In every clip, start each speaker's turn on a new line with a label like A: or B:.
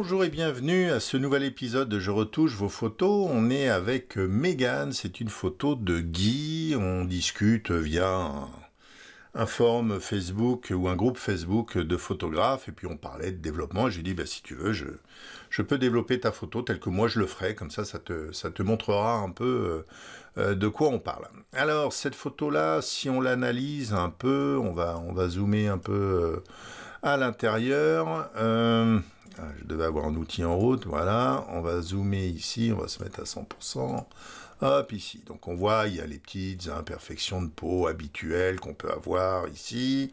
A: Bonjour et bienvenue à ce nouvel épisode de Je retouche vos photos. On est avec Megan, c'est une photo de Guy. On discute via un, forum Facebook ou un groupe Facebook de photographes et puis on parlait de développement. J'ai dit bah, si tu veux, je, je peux développer ta photo telle que moi je le ferai, comme ça ça te, ça te montrera un peu euh, euh, de quoi on parle. Alors cette photo là, si on l'analyse un peu, on va, on va zoomer un peu. Euh, à l'intérieur. Euh, ah, je devais avoir un outil en route, voilà. On va zoomer ici, on va se mettre à 100%. Hop, ici. Donc on voit, il y a les petites imperfections de peau habituelles qu'on peut avoir ici,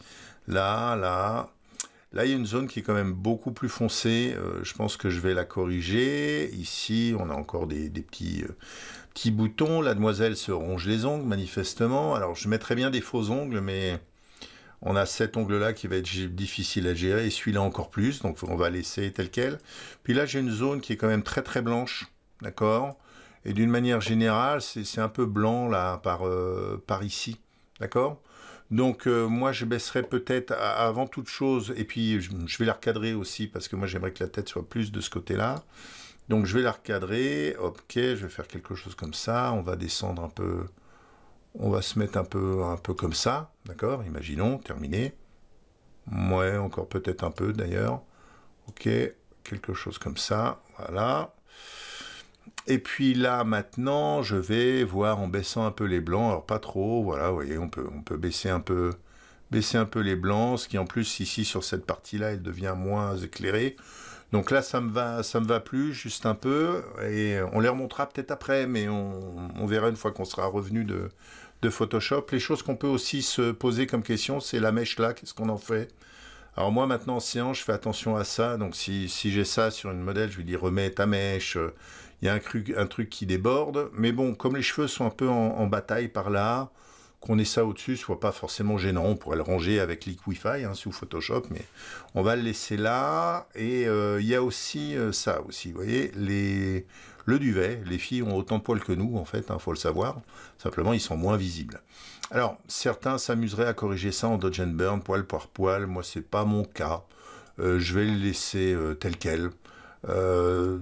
A: là, là. Là, il y a une zone qui est quand même beaucoup plus foncée. Euh, je pense que je vais la corriger. Ici, on a encore des, petits, euh, petits boutons. La demoiselle se ronge les ongles, manifestement. Alors, je mettrais bien des faux ongles, mais on a cet ongle-là qui va être difficile à gérer et celui-là encore plus, donc on va laisser tel quel. Puis là, j'ai une zone qui est quand même très très blanche, d'accord Et d'une manière générale, c'est un peu blanc là par, euh, par ici, d'accord donc euh, moi je baisserai peut-être avant toute chose et puis je, je, vais la recadrer aussi parce que moi j'aimerais que la tête soit plus de ce côté-là. Donc je vais la recadrer, ok, je vais faire quelque chose comme ça, on va descendre un peu on va se mettre un peu, un peu comme ça, d'accord Imaginons, terminé. Ouais, encore peut-être un peu d'ailleurs. Ok, quelque chose comme ça, voilà. Et puis là, maintenant, je vais voir en baissant un peu les blancs, alors pas trop, voilà, vous voyez, on peut, on peut baisser un peu baisser un peu les blancs, ce qui en plus ici sur cette partie-là, elle devient moins éclairée. Donc là, ça me va, ça me va plus, juste un peu, et on les remontera peut-être après, mais on verra une fois qu'on sera revenu de, de Photoshop. Les choses qu'on peut aussi se poser comme question, c'est la mèche là, qu'est-ce qu'on en fait alors moi maintenant en séance, je fais attention à ça. Donc si, j'ai ça sur une modèle, je lui dis remets ta mèche. Il y a un truc, qui déborde. Mais bon, comme les cheveux sont un peu en, bataille par là, qu'on ait ça au-dessus, soit pas forcément gênant. On pourrait le ranger avec Liquify hein, sous Photoshop, mais on va le laisser là. Et euh, il y a aussi euh, ça aussi, vous voyez, les, le duvet. Les filles ont autant de poils que nous, en fait, il hein, faut le savoir. Simplement, ils sont moins visibles. Alors, certains s'amuseraient à corriger ça en dodge and burn, poil par poil. Moi, c'est pas mon cas. Euh, je vais le laisser euh, tel quel. Euh,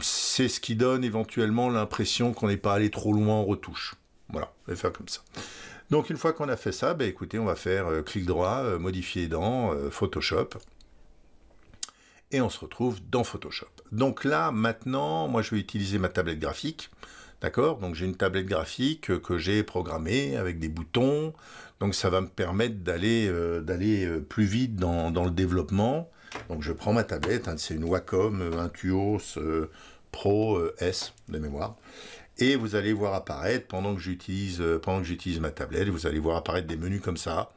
A: c'est ce qui donne éventuellement l'impression qu'on n'est pas allé trop loin en retouche. Voilà, je vais faire comme ça. Donc une fois qu'on a fait ça, ben, écoutez, on va faire clic droit, modifier dans Photoshop et on se retrouve dans Photoshop. Donc là, maintenant, moi je vais utiliser ma tablette graphique. D'accord Donc j'ai une tablette graphique que j'ai programmée avec des boutons. Donc ça va me permettre d'aller euh, d'aller euh, plus vite dans, le développement. Donc je prends ma tablette, hein, c'est une Wacom, euh, un Pro S de mémoire. Et vous allez voir apparaître, pendant que pendant que j'utilise ma tablette, vous allez voir apparaître des menus comme ça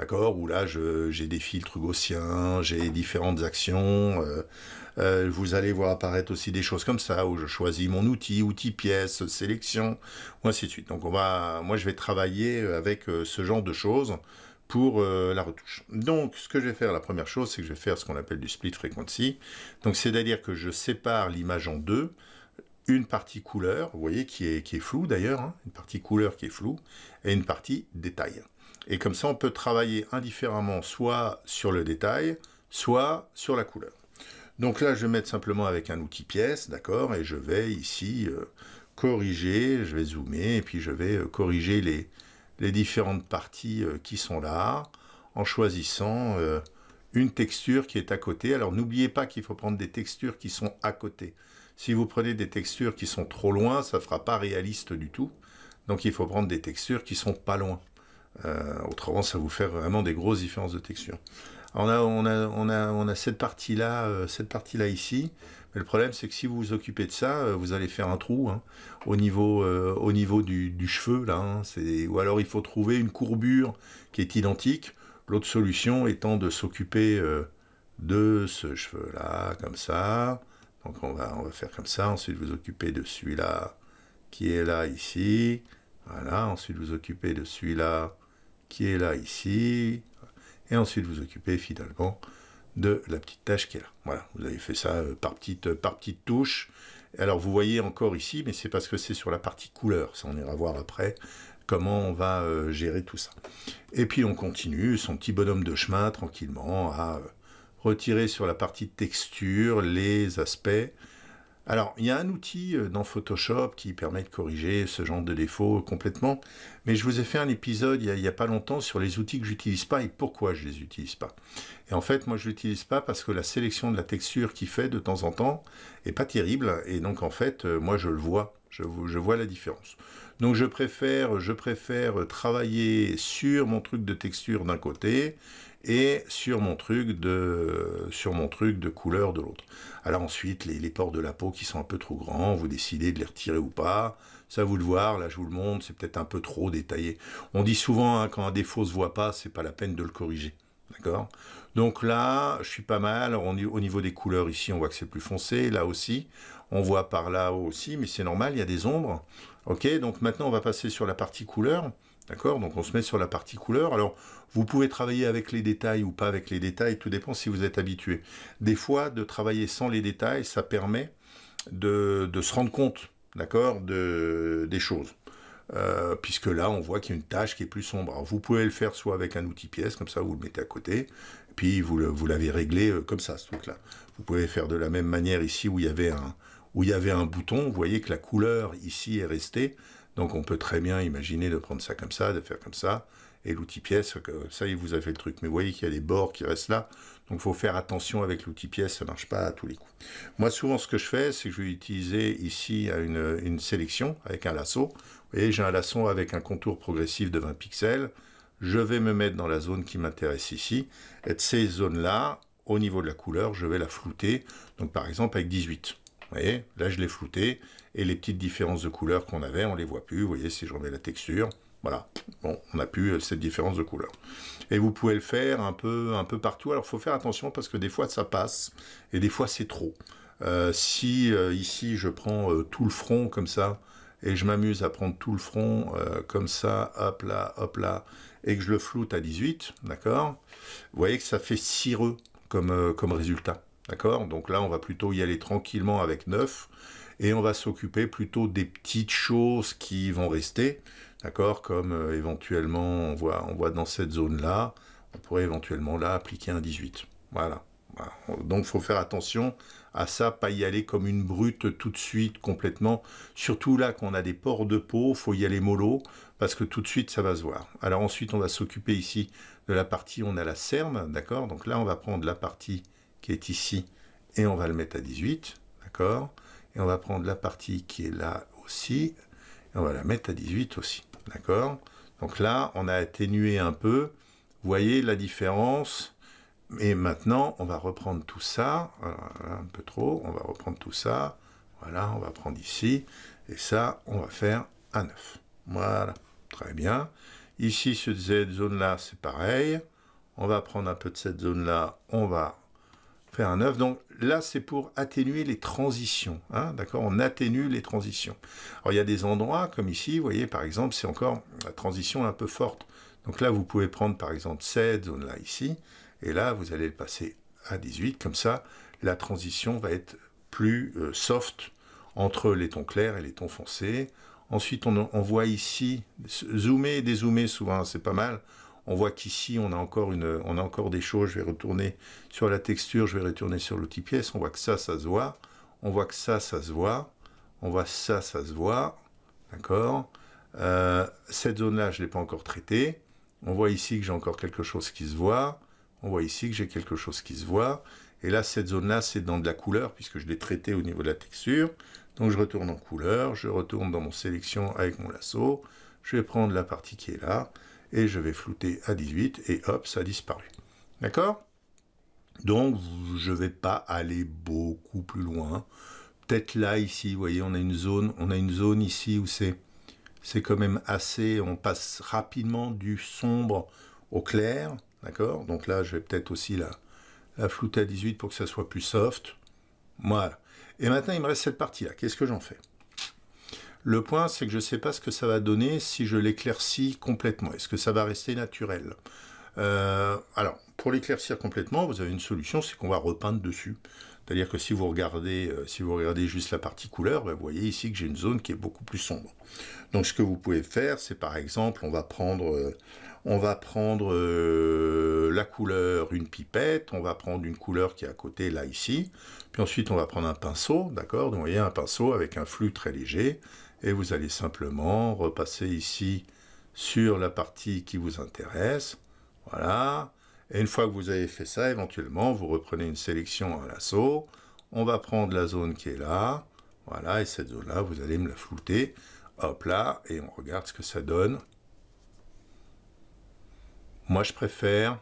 A: d'accord Où là, j'ai des filtres gaussiens, j'ai différentes actions. Euh, euh, vous allez voir apparaître aussi des choses comme ça, où je choisis mon outil, outil pièce, sélection, ou ainsi de suite. Donc, on va, moi, je vais travailler avec euh, ce genre de choses pour la retouche. Donc, ce que je vais faire, la première chose, c'est que je vais faire ce qu'on appelle du split frequency. Donc, c'est-à-dire que je sépare l'image en deux. Une partie couleur, vous voyez, qui est, qui est floue d'ailleurs, hein, une partie couleur qui est floue, et une partie détail. Et comme ça, on peut travailler indifféremment soit sur le détail, soit sur la couleur. Donc là, je vais mettre simplement avec un outil pièce, d'accord, et je vais ici euh, corriger, je vais zoomer, et puis je vais euh, corriger les, les, différentes parties euh, qui sont là, en choisissant une texture qui est à côté. Alors n'oubliez pas qu'il faut prendre des textures qui sont à côté. Si vous prenez des textures qui sont trop loin, ça ne fera pas réaliste du tout. Donc il faut prendre des textures qui sont pas loin. Euh, autrement, ça vous fait vraiment des grosses différences de texture. On a, on on a, cette partie-là, euh, cette partie-là ici. Mais le problème, c'est que si vous vous occupez de ça, euh, vous allez faire un trou hein, au niveau, au niveau du, cheveu là. Hein. ou alors il faut trouver une courbure qui est identique. L'autre solution étant de s'occuper de ce cheveu là, comme ça. Donc on va, on va faire comme ça. Ensuite, vous occupez de celui-là qui est là ici. Voilà. Ensuite, vous occupez de celui-là qui est là, ici, et ensuite vous occupez finalement de la petite tâche qui est là. Voilà, vous avez fait ça euh, par petite, euh, par petite touche. Alors vous voyez encore ici, mais c'est parce que c'est sur la partie couleur, ça on ira voir après comment on va euh, gérer tout ça. Et puis on continue son petit bonhomme de chemin tranquillement à retirer sur la partie texture les aspects alors, il y a un outil euh, dans Photoshop qui permet de corriger ce genre de défaut complètement, mais je vous ai fait un épisode il n'y a, pas longtemps sur les outils que j'utilise pas et pourquoi je les utilise pas. Et en fait, moi, je l'utilise pas parce que la sélection de la texture qu'il fait de temps en temps est pas terrible, et donc en fait, euh, moi, je le vois, je, je vois la différence. Donc, je préfère, je préfère travailler sur mon truc de texture d'un côté et sur mon truc de, sur mon truc de couleur de l'autre. Alors ensuite, les, les, pores de la peau qui sont un peu trop grands, vous décidez de les retirer ou pas. Ça vous le voir, là je vous le montre, c'est peut-être un peu trop détaillé. On dit souvent, hein, quand un défaut se voit pas, c'est pas la peine de le corriger. D'accord Donc là, je suis pas mal. au niveau des couleurs, ici, on voit que c'est plus foncé. Là aussi, on voit par là aussi, mais c'est normal, il y a des ombres. Ok, donc maintenant, on va passer sur la partie couleur. D'accord Donc on se met sur la partie couleur. Alors vous pouvez travailler avec les détails ou pas avec les détails, tout dépend si vous êtes habitué. Des fois, de travailler sans les détails, ça permet de, se rendre compte, d'accord, de, des choses. Euh, puisque là, on voit qu'il y a une tâche qui est plus sombre. Alors, vous pouvez le faire soit avec un outil pièce, comme ça vous le mettez à côté, puis vous, l'avez réglé euh, comme ça, ce truc-là. Vous pouvez faire de la même manière ici où il y avait un, où il y avait un bouton, vous voyez que la couleur ici est restée, donc on peut très bien imaginer de prendre ça comme ça, de faire comme ça, et l'outil pièce, ça il vous a fait le truc. Mais vous voyez qu'il y a des bords qui restent là, donc il faut faire attention avec l'outil pièce, ça ne marche pas à tous les coups. Moi souvent ce que je fais, c'est que je vais utiliser ici une, sélection avec un lasso. Vous voyez, j'ai un lasso avec un contour progressif de 20 pixels. Je vais me mettre dans la zone qui m'intéresse ici, et de ces zones-là, au niveau de la couleur, je vais la flouter, donc par exemple avec 18. Vous voyez, là je l'ai flouté, et les petites différences de couleur qu'on avait, on les voit plus. Vous voyez, si j'en remets la texture, voilà, bon, on n'a plus euh, cette différence de couleur. Et vous pouvez le faire un peu, un peu partout. Alors, il faut faire attention parce que des fois, ça passe et des fois, c'est trop. Euh, si euh, ici, je prends tout le front comme ça et je m'amuse à prendre tout le front comme ça, hop là, hop là, et que je le floute à 18, d'accord Vous voyez que ça fait cireux comme, comme résultat, d'accord Donc là, on va plutôt y aller tranquillement avec 9 et on va s'occuper plutôt des petites choses qui vont rester, d'accord Comme euh, éventuellement, on voit, on voit dans cette zone-là, on pourrait éventuellement là appliquer un 18. Voilà. Donc Donc, faut faire attention à ça, pas y aller comme une brute tout de suite, complètement. Surtout là, qu'on a des pores de peau, faut y aller mollo, parce que tout de suite, ça va se voir. Alors ensuite, on va s'occuper ici de la partie, où on a la cerne, d'accord Donc là, on va prendre la partie qui est ici, et on va le mettre à 18, d'accord et on va prendre la partie qui est là aussi. Et on va la mettre à 18 aussi. D'accord Donc là, on a atténué un peu. Vous voyez la différence. Et maintenant, on va reprendre tout ça. Euh, un peu trop. On va reprendre tout ça. Voilà, on va prendre ici. Et ça, on va faire à 9. Voilà. Très bien. Ici, cette zone-là, c'est pareil. On va prendre un peu de cette zone-là. On va un 9. Donc là, c'est pour atténuer les transitions. Hein, d'accord On atténue les transitions. Alors, il y a des endroits, comme ici, vous voyez, par exemple, c'est encore la transition un peu forte. Donc là, vous pouvez prendre, par exemple, cette zone-là, ici. Et là, vous allez le passer à 18. Comme ça, la transition va être plus euh, soft entre les tons clairs et les tons foncés. Ensuite, on, on voit ici, zoomer et dézoomer, souvent, c'est pas mal. On voit qu'ici, on, a encore une, on a encore des choses. Je vais retourner sur la texture, je vais retourner sur l'outil pièce. On voit que ça, ça se voit. On voit que ça, ça se voit. On voit ça, ça se voit. D'accord euh, Cette zone-là, je ne l'ai pas encore traitée. On voit ici que j'ai encore quelque chose qui se voit. On voit ici que j'ai quelque chose qui se voit. Et là, cette zone-là, c'est dans de la couleur, puisque je l'ai traité au niveau de la texture. Donc je retourne en couleur, je retourne dans mon sélection avec mon lasso. Je vais prendre la partie qui est là et je vais flouter à 18 et hop, ça a disparu. D'accord Donc, je ne vais pas aller beaucoup plus loin. Peut-être là, ici, vous voyez, on a une zone, on a une zone ici où c'est c'est quand même assez, on passe rapidement du sombre au clair, d'accord Donc là, je vais peut-être aussi la flouter à 18 pour que ça soit plus soft. Voilà. Et maintenant, il me reste cette partie-là. Qu'est-ce que j'en fais le point, c'est que je ne sais pas ce que ça va donner si je l'éclaircis complètement. Est-ce que ça va rester naturel euh, Alors, pour l'éclaircir complètement, vous avez une solution, c'est qu'on va repeindre dessus. C'est-à-dire que si vous regardez, euh, si vous regardez juste la partie couleur, ben, vous voyez ici que j'ai une zone qui est beaucoup plus sombre. Donc ce que vous pouvez faire, c'est par exemple, on va prendre, euh, on va prendre la couleur, une pipette, on va prendre une couleur qui est à côté, là, ici, puis ensuite on va prendre un pinceau, d'accord Donc vous voyez un pinceau avec un flux très léger, et vous allez simplement repasser ici sur la partie qui vous intéresse. Voilà. Et une fois que vous avez fait ça, éventuellement, vous reprenez une sélection à l'assaut. On va prendre la zone qui est là. Voilà, et cette zone-là, vous allez me la flouter. Hop là, et on regarde ce que ça donne. Moi, je préfère...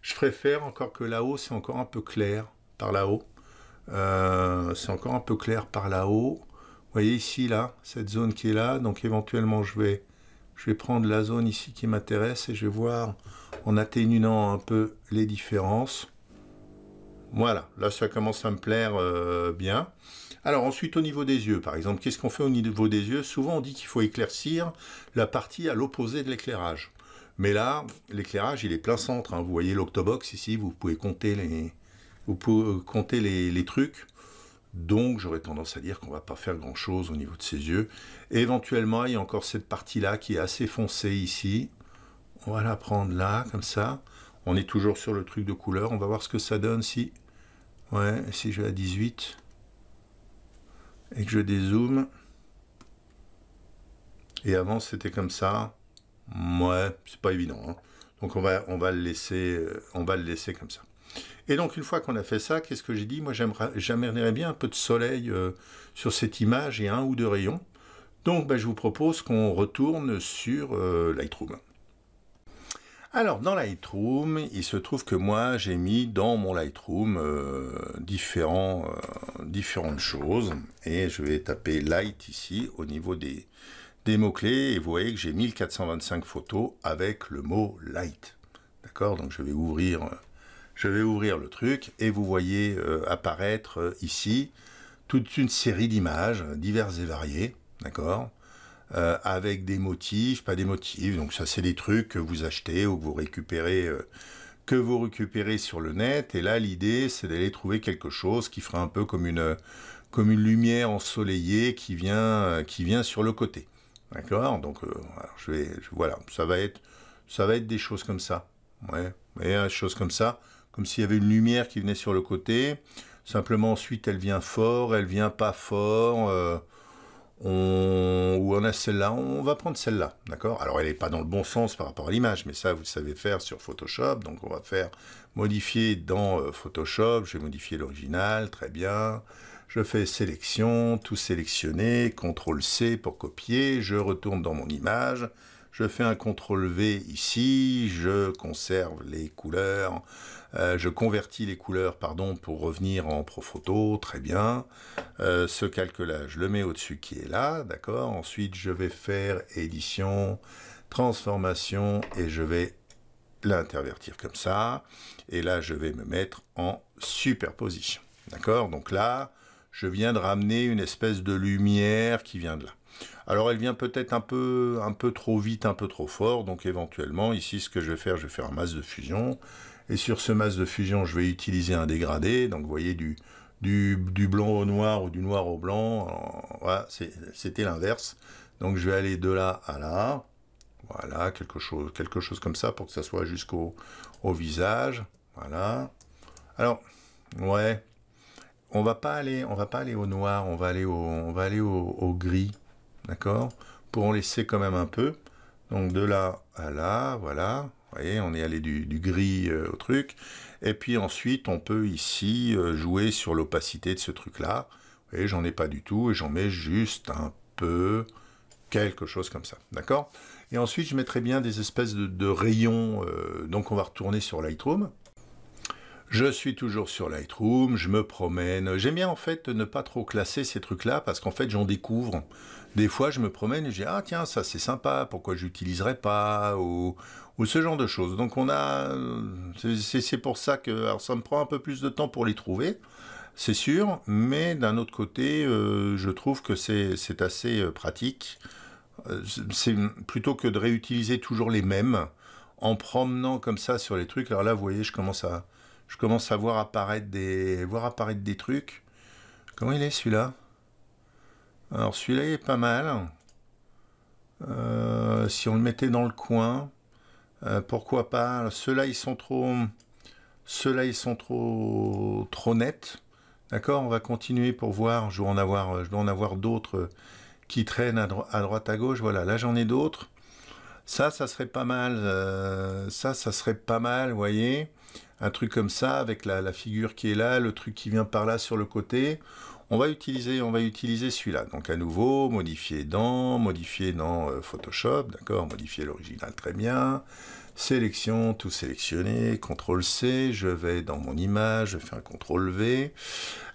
A: Je préfère encore que là-haut, c'est encore un peu clair par là-haut. Euh, c'est encore un peu clair par là-haut. Vous voyez ici, là, cette zone qui est là. Donc éventuellement, je vais, je vais prendre la zone ici qui m'intéresse et je vais voir en atténuant un peu les différences. Voilà, là ça commence à me plaire euh, bien. Alors ensuite au niveau des yeux, par exemple, qu'est-ce qu'on fait au niveau des yeux Souvent on dit qu'il faut éclaircir la partie à l'opposé de l'éclairage. Mais là, l'éclairage il est plein centre. Hein. Vous voyez l'octobox ici, vous pouvez compter les, vous compter les trucs. Donc j'aurais tendance à dire qu'on ne va pas faire grand-chose au niveau de ses yeux. éventuellement, il y a encore cette partie-là qui est assez foncée ici. On va la prendre là, comme ça. On est toujours sur le truc de couleur. On va voir ce que ça donne si... Ouais, si je vais à 18 et que je dézoome. Et avant, c'était comme ça. Ouais, c'est pas évident. Hein. Donc on va, on, va le laisser, euh, on va le laisser comme ça. Et donc, une fois qu'on a fait ça, qu'est-ce que j'ai dit Moi, j'aimerais bien un peu de soleil euh, sur cette image et un ou deux rayons. Donc, bah, je vous propose qu'on retourne sur euh, Lightroom. Alors, dans Lightroom, il se trouve que moi, j'ai mis dans mon Lightroom euh, différentes choses. Et je vais taper Light ici au niveau des mots-clés. Et vous voyez que j'ai 1425 photos avec le mot Light. D'accord Donc, je vais ouvrir je vais ouvrir le truc et vous voyez euh, apparaître euh, ici toute une série d'images diverses et variées, d'accord euh, Avec des motifs, pas des motifs, donc ça c'est des trucs que vous achetez ou que vous récupérez, que vous récupérez sur le net. Et là l'idée c'est d'aller trouver quelque chose qui fera un peu comme une, comme une lumière ensoleillée qui vient, qui vient sur le côté. D'accord Donc voilà, ça va être, ça va être des choses comme ça. Ouais, hein, des choses comme ça comme s'il y avait une lumière qui venait sur le côté. Simplement, ensuite, elle vient fort, elle vient pas fort. Euh, on, ou on a celle-là, on va prendre celle-là, d'accord Alors, elle n'est pas dans le bon sens par rapport à l'image, mais ça, vous savez faire sur Photoshop. Donc, on va faire modifier dans euh, Photoshop. Je vais modifier l'original, très bien. Je fais sélection, tout sélectionner, CTRL-C pour copier. Je retourne dans mon image je fais un CTRL V ici, je conserve les couleurs, euh, je convertis les couleurs pardon, pour revenir en Profoto, très bien. Euh, ce calque-là, je le mets au-dessus qui est là, d'accord Ensuite, je vais faire édition, transformation, et je vais l'intervertir comme ça. Et là, je vais me mettre en superposition, d'accord Donc là, je viens de ramener une espèce de lumière qui vient de là. Alors elle vient peut-être un peu, un peu trop vite, un peu trop fort, donc éventuellement ici ce que je vais faire, je vais faire un masque de fusion, et sur ce masse de fusion je vais utiliser un dégradé, donc vous voyez du, du, blanc au noir ou du noir au blanc, c'était l'inverse, donc je vais aller de là à là, voilà, quelque chose, comme ça pour que ça soit jusqu'au au visage, voilà. Alors, ouais, on va pas aller, on va pas aller au noir, on va aller au, on va aller au gris. D'accord Pour en laisser quand même un peu. Donc de là à là, voilà. Vous voyez, on est allé du, gris euh, au truc. Et puis ensuite, on peut ici euh, jouer sur l'opacité de ce truc-là. Vous voyez, j'en ai pas du tout et j'en mets juste un peu, quelque chose comme ça. D'accord Et ensuite, je mettrai bien des espèces de, rayons. Euh, donc on va retourner sur Lightroom. Je suis toujours sur Lightroom, je me promène. J'aime bien en fait ne pas trop classer ces trucs-là parce qu'en fait j'en découvre. Des fois, je me promène et je dis Ah, tiens, ça c'est sympa, pourquoi je n'utiliserais pas ou, ce genre de choses. Donc, on a. C'est pour ça que alors, ça me prend un peu plus de temps pour les trouver, c'est sûr, mais d'un autre côté, euh, je trouve que c'est assez euh, pratique. Euh, c'est plutôt que de réutiliser toujours les mêmes en promenant comme ça sur les trucs. Alors là, vous voyez, je commence à, je commence à voir apparaître des, voir apparaître des trucs. Comment il est celui-là alors celui-là est pas mal. Euh, si on le mettait dans le coin, euh, pourquoi pas Ceux-là, ils sont trop, ceux-là, ils sont trop, trop nets. D'accord, on va continuer pour voir. Je dois en avoir, avoir d'autres qui traînent à, droite à gauche. Voilà, là j'en ai d'autres. Ça, ça serait pas mal. Euh, ça, ça serait pas mal, vous voyez. Un truc comme ça, avec la, figure qui est là, le truc qui vient par là sur le côté on va utiliser, on va utiliser celui-là. Donc à nouveau, modifier dans, modifier dans euh, Photoshop, d'accord, modifier l'original très bien, Sélection, tout sélectionné CTRL C, je vais dans mon image, je fais un CTRL V,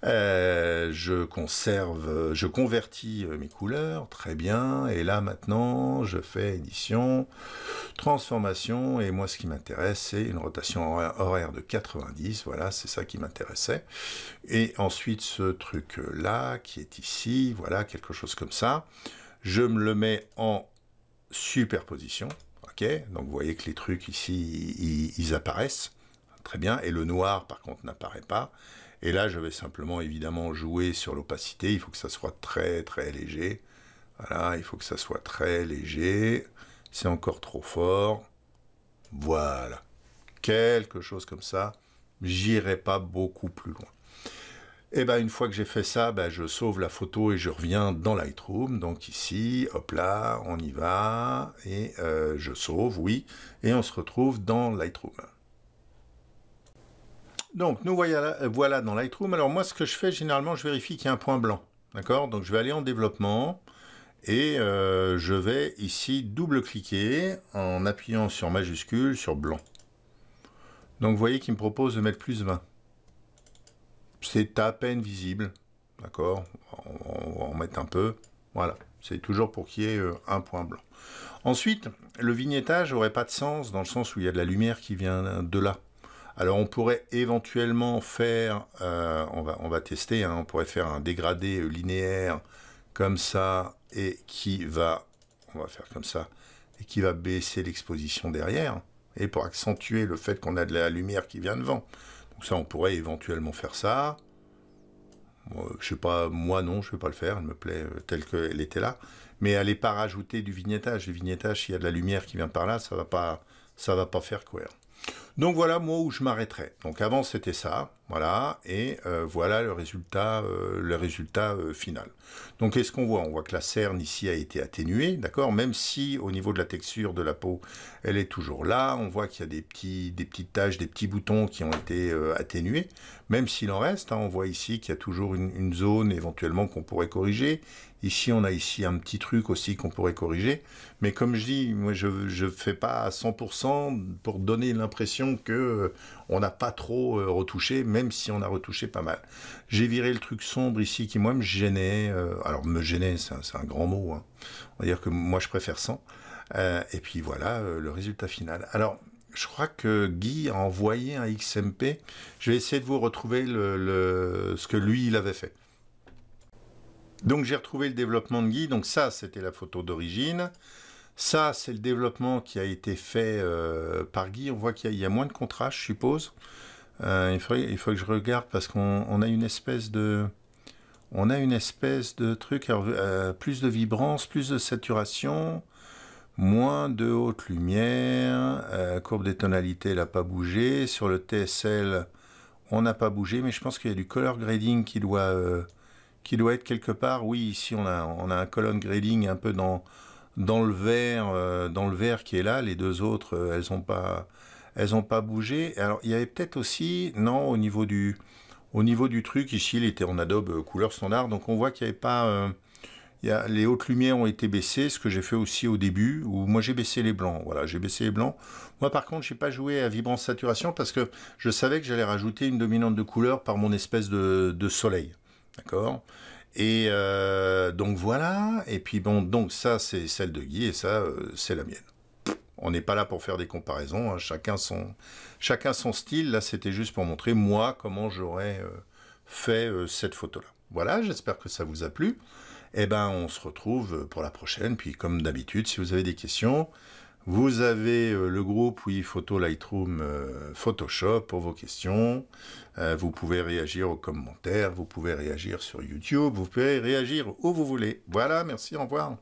A: euh, je conserve, je convertis euh, mes couleurs, très bien, et là maintenant je fais édition, transformation, et moi ce qui m'intéresse c'est une rotation horaire de 90, voilà, c'est ça qui m'intéressait. Et ensuite ce truc là qui est ici, voilà, quelque chose comme ça, je me le mets en superposition, donc vous voyez que les trucs ici, ils apparaissent. Très bien. Et le noir, par contre, n'apparaît pas. Et là, je vais simplement, évidemment, jouer sur l'opacité. Il faut que ça soit très, très léger. Voilà, il faut que ça soit très léger. C'est encore trop fort. Voilà. Quelque chose comme ça. J'irai pas beaucoup plus loin. Et eh bien une fois que j'ai fait ça, ben, je sauve la photo et je reviens dans Lightroom. Donc ici, hop là, on y va, et euh, je sauve, oui, et on se retrouve dans Lightroom. Donc nous voilà, voilà dans Lightroom. Alors moi ce que je fais généralement, je vérifie qu'il y a un point blanc. D'accord Donc je vais aller en développement et euh, je vais ici double-cliquer en appuyant sur majuscule sur blanc. Donc vous voyez qu'il me propose de mettre plus 20. C'est à peine visible. D'accord on, va en mettre un peu. Voilà. C'est toujours pour qu'il y ait euh, un point blanc. Ensuite, le vignettage n'aurait pas de sens dans le sens où il y a de la lumière qui vient de là. Alors on pourrait éventuellement faire, euh, on, va, tester, hein, on pourrait faire un dégradé euh, linéaire comme ça et qui va, on va faire comme ça, et qui va baisser l'exposition derrière et pour accentuer le fait qu'on a de la lumière qui vient devant. Donc ça, on pourrait éventuellement faire ça. Je sais pas, moi non, je ne vais pas le faire, elle me plaît euh, telle qu'elle était là. Mais elle n'est pas rajouter du vignettage. Le vignettage, s'il y a de la lumière qui vient par là, ça va pas, ça va pas faire quoi donc voilà moi où je m'arrêterai. Donc avant c'était ça, voilà, et euh, voilà le résultat, euh, le résultat euh, final. Donc qu'est-ce qu'on voit On voit que la cerne ici a été atténuée, d'accord Même si au niveau de la texture de la peau, elle est toujours là, on voit qu'il y a des, petits, des petites taches, des petits boutons qui ont été atténués, même s'il en reste, hein, on voit ici qu'il y a toujours une, une zone éventuellement qu'on pourrait corriger. Ici on a ici un petit truc aussi qu'on pourrait corriger, mais comme je dis, moi je ne fais pas à 100% pour donner l'impression que euh, on n'a pas trop euh, retouché, même si on a retouché pas mal. J'ai viré le truc sombre ici qui moi me gênait. Euh, alors me gênait, c'est un, grand mot. Hein. On va dire que moi je préfère sans. et puis voilà le résultat final. Alors je crois que Guy a envoyé un XMP. Je vais essayer de vous retrouver le, ce que lui, il avait fait. Donc j'ai retrouvé le développement de Guy. Donc ça, c'était la photo d'origine. Ça, c'est le développement qui a été fait euh, par Guy. On voit qu'il y, a moins de contraste, je suppose. Euh, il, faut, il faut que je regarde parce qu'on a une espèce de... On a une espèce de truc, euh, plus de vibrance, plus de saturation, moins de haute lumière, courbe des tonalités, elle n'a pas bougé. Sur le TSL, on n'a pas bougé, mais je pense qu'il y a du color grading qui doit, qui doit être quelque part. Oui, ici, on a, on a un color grading un peu dans dans le verre, euh, dans le verre qui est là, les deux autres, euh, elles n'ont pas, elles ont pas bougé. Alors il y avait peut-être aussi, non, au niveau du, au niveau du truc ici, il était en Adobe euh, couleur standard, donc on voit qu'il n'y avait pas, il y a, les hautes lumières ont été baissées, ce que j'ai fait aussi au début, où moi j'ai baissé les blancs. Voilà, j'ai baissé les blancs. Moi par contre, j'ai pas joué à vibrance saturation parce que je savais que j'allais rajouter une dominante de couleur par mon espèce de, de soleil, d'accord. Et euh, donc voilà, et puis bon, donc ça c'est celle de Guy et ça euh, c'est la mienne. On n'est pas là pour faire des comparaisons, hein. chacun, son, chacun son style. Là c'était juste pour montrer moi comment j'aurais euh, fait cette photo-là. Voilà, j'espère que ça vous a plu. Et eh ben on se retrouve pour la prochaine, puis comme d'habitude, si vous avez des questions, vous avez euh, le groupe oui Photo Lightroom euh, Photoshop pour vos questions. Euh, vous pouvez réagir aux commentaires, vous pouvez réagir sur YouTube, vous pouvez réagir où vous voulez. Voilà, merci, au revoir.